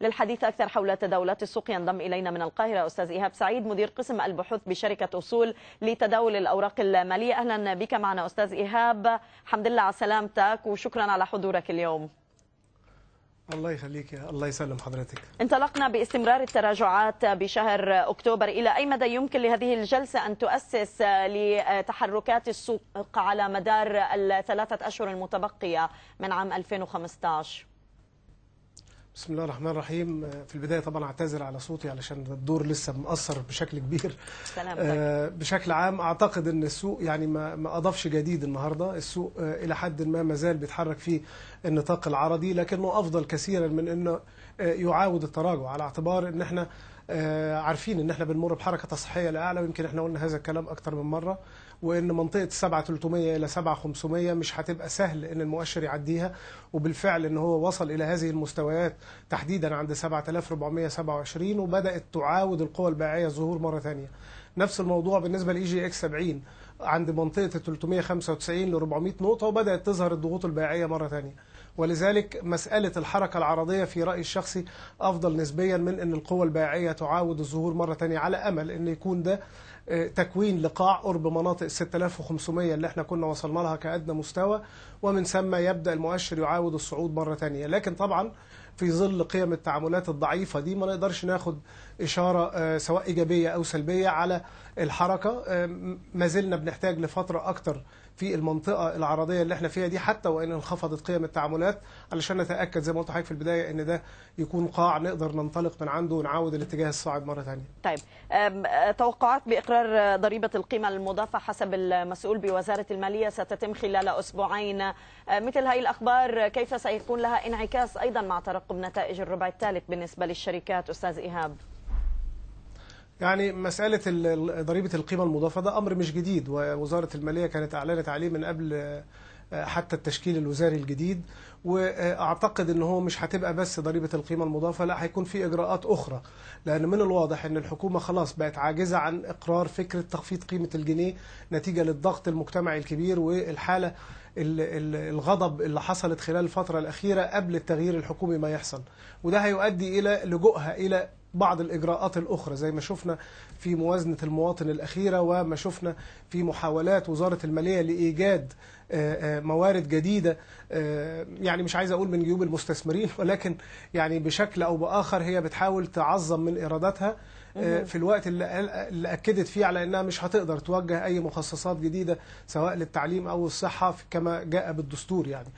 للحديث أكثر حول تداولات السوق ينضم إلينا من القاهرة أستاذ إيهاب سعيد مدير قسم البحوث بشركة أصول لتداول الأوراق المالية أهلا بك معنا أستاذ إيهاب الحمد لله على سلامتك وشكرا على حضورك اليوم الله يخليك الله يسلم حضرتك انطلقنا باستمرار التراجعات بشهر أكتوبر إلى أي مدى يمكن لهذه الجلسة أن تؤسس لتحركات السوق على مدار الثلاثة أشهر المتبقية من عام 2015 بسم الله الرحمن الرحيم آه، في البداية طبعا اعتذر على صوتي علشان الدور لسه مأثر بشكل كبير آه، بشكل عام اعتقد ان السوق يعني ما, اضافش جديد النهاردة السوق آه، الى حد ما ما زال بيتحرك في النطاق العرضي لكنه افضل كثيرا من انه يعاود التراجع على اعتبار ان احنا آه، عارفين ان احنا بنمر بحركه تصحيحيه لاعلى ويمكن احنا قلنا هذا الكلام اكتر من مره وان منطقه 7300 الى 7500 مش هتبقى سهل ان المؤشر يعديها وبالفعل ان هو وصل الى هذه المستويات تحديدا عند 7427 وبدات تعاود القوى البائعيه الظهور مره ثانيه نفس الموضوع بالنسبه لاي جي اكس 70 عند منطقه 395 ل 400 نقطه وبدات تظهر الضغوط البائعيه مره ثانيه ولذلك مسألة الحركة العرضية في رأيي الشخصي أفضل نسبيا من أن القوة البائعية تعاود الظهور مرة تانية على أمل أن يكون ده آه، تكوين لقاع قرب مناطق 6500 اللي احنا كنا وصلنا لها كأدنى مستوى ومن ثم يبدأ المؤشر يعاود الصعود مرة تانية لكن طبعا في ظل قيم التعاملات الضعيفة دي ما نقدرش ناخد إشارة آه، سواء إيجابية أو سلبية على الحركة آه، ما زلنا بنحتاج لفترة أكتر في المنطقه العرضيه اللي احنا فيها دي حتى وان انخفضت قيم التعاملات علشان نتاكد زي ما قلت لحضرتك في البدايه ان ده يكون قاع نقدر ننطلق من عنده ونعاود الاتجاه الصاعد مره ثانيه. طيب توقعات باقرار ضريبه القيمه المضافه حسب المسؤول بوزاره الماليه ستتم خلال اسبوعين أه، مثل هذه الاخبار كيف سيكون لها انعكاس ايضا مع ترقب نتائج الربع الثالث بالنسبه للشركات استاذ ايهاب؟ يعني مسألة ضريبة القيمة المضافة ده أمر مش جديد ووزارة المالية كانت أعلنت عليه من قبل آه، حتى التشكيل الوزاري الجديد واعتقد ان هو مش هتبقى بس ضريبه القيمه المضافه لا هيكون في اجراءات اخرى لان من الواضح ان الحكومه خلاص بقت عاجزه عن اقرار فكره تخفيض قيمه الجنيه نتيجه للضغط المجتمعي الكبير والحاله الغضب اللي حصلت خلال الفتره الاخيره قبل التغيير الحكومي ما يحصل وده هيؤدي الى لجوءها الى بعض الإجراءات الأخرى زي ما شفنا في موازنة المواطن الأخيرة وما شفنا في محاولات وزارة المالية لإيجاد آه، آه، موارد جديدة آه، يعني مش عايز أقول من جيوب المستثمرين ولكن يعني بشكل أو بآخر هي بتحاول تعظم من إيراداتها في الوقت اللي اكدت فيه على انها مش هتقدر توجه اي مخصصات جديده سواء للتعليم او الصحه كما جاء بالدستور يعني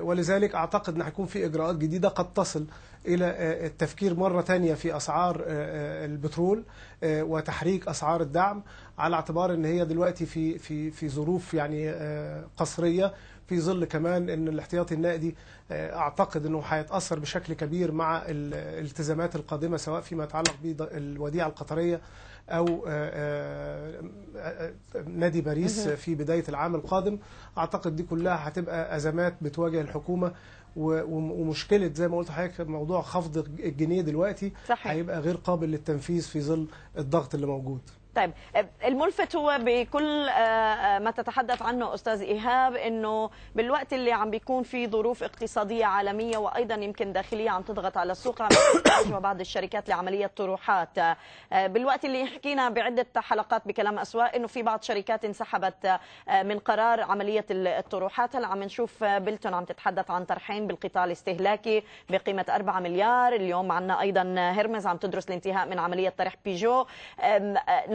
ولذلك اعتقد ان هيكون في اجراءات جديده قد تصل الى التفكير مره ثانيه في اسعار البترول وتحريك اسعار الدعم على اعتبار ان هي دلوقتي في في في ظروف يعني قد قصرية في ظل كمان ان الاحتياطي النقدي آه، اعتقد انه هيتاثر بشكل كبير مع الالتزامات القادمه سواء فيما يتعلق بالوديعه القطريه او آه، آه، نادي باريس في بدايه العام القادم اعتقد دي كلها هتبقى ازمات بتواجه الحكومه ومشكله زي ما قلت لحضرتك موضوع خفض الجنيه دلوقتي صحيح. هيبقى غير قابل للتنفيذ في ظل الضغط اللي موجود طيب الملفت هو بكل آه، ما تتحدث عنه استاذ ايهاب انه بالوقت اللي عم بيكون في ظروف اقتصاديه عالميه وايضا يمكن داخليه عم تضغط على السوق عم بعض الشركات لعمليه طروحات آه، بالوقت اللي حكينا بعده حلقات بكلام اسواق انه في بعض شركات انسحبت آه، من قرار عمليه الطروحات هلا عم نشوف بلتون عم تتحدث عن طرحين بالقطاع الاستهلاكي بقيمه 4 مليار اليوم عندنا ايضا هرمز عم تدرس الانتهاء من عمليه طرح بيجو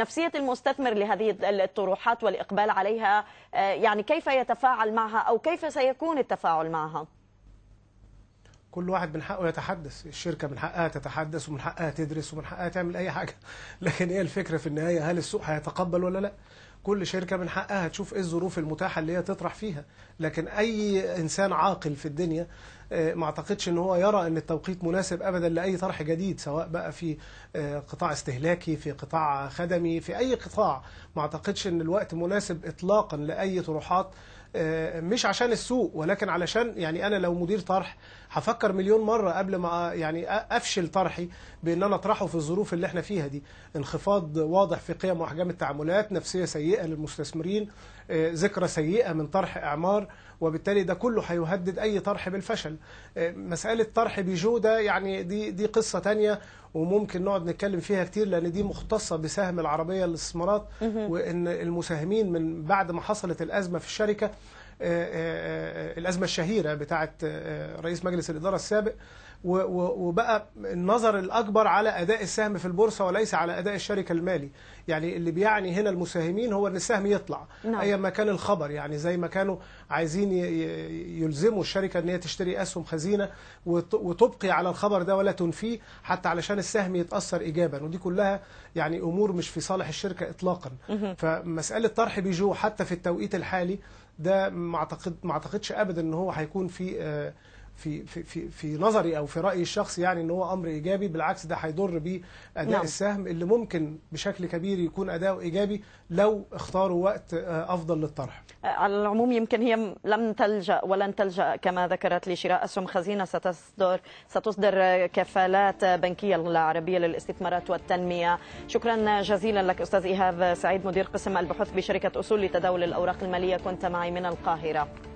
نفسية المستثمر لهذه الطروحات والإقبال عليها آه، يعني كيف يتفاعل معها أو كيف سيكون التفاعل معها؟ كل واحد من حقه يتحدث الشركه من حقها تتحدث ومن حقها تدرس ومن حقها تعمل اي حاجه لكن هي إيه الفكره في النهايه هل السوق هيتقبل ولا لا كل شركة من حقها تشوف ايه الظروف المتاحة اللي هي تطرح فيها لكن اي انسان عاقل في الدنيا آه، ما اعتقدش ان هو يرى ان التوقيت مناسب ابدا لاي طرح جديد سواء بقى في آه، قطاع استهلاكي في قطاع خدمي في اي قطاع ما اعتقدش ان الوقت مناسب اطلاقا لاي طروحات آه، مش عشان السوق ولكن علشان يعني انا لو مدير طرح هفكر مليون مره قبل ما يعني افشل طرحي بان انا اطرحه في الظروف اللي احنا فيها دي انخفاض واضح في قيم واحجام التعاملات نفسيه سيئه للمستثمرين آه، ذكرى سيئه من طرح اعمار وبالتالي ده كله هيهدد اي طرح بالفشل آه، مساله طرح بيجو ده يعني دي دي قصه ثانيه وممكن نقعد نتكلم فيها كتير لان دي مختصه بسهم العربيه للاستثمارات وان المساهمين من بعد ما حصلت الازمه في الشركه آه، آه، آه، الأزمة الشهيرة بتاعة رئيس مجلس الإدارة السابق وبقى النظر الأكبر على أداء السهم في البورصة وليس على أداء الشركة المالي يعني اللي بيعني هنا المساهمين هو أن السهم يطلع نعم. أي ما كان الخبر يعني زي ما كانوا عايزين يلزموا الشركة أن هي تشتري أسهم خزينة وتبقي على الخبر ده ولا تنفيه حتى علشان السهم يتأثر إيجابا ودي كلها يعني أمور مش في صالح الشركة إطلاقا فمسألة طرح بيجو حتى في التوقيت الحالي ده ما اعتقد ما اعتقدش ابدا ان هو هيكون في آه، في في في, في نظري او في رايي الشخصي يعني ان هو امر ايجابي بالعكس ده هيضر باداء نعم. السهم اللي ممكن بشكل كبير يكون اداؤه ايجابي لو اختاروا وقت آه، افضل للطرح. آه، على العموم يمكن هي لم تلجا ولن تلجا كما ذكرت لشراء اسهم خزينه ستصدر ستصدر كفالات بنكيه العربيه للاستثمارات والتنميه. شكرا جزيلا لك استاذ ايهاب سعيد مدير قسم البحوث بشركه اصول لتداول الاوراق الماليه كنت معي من القاهره.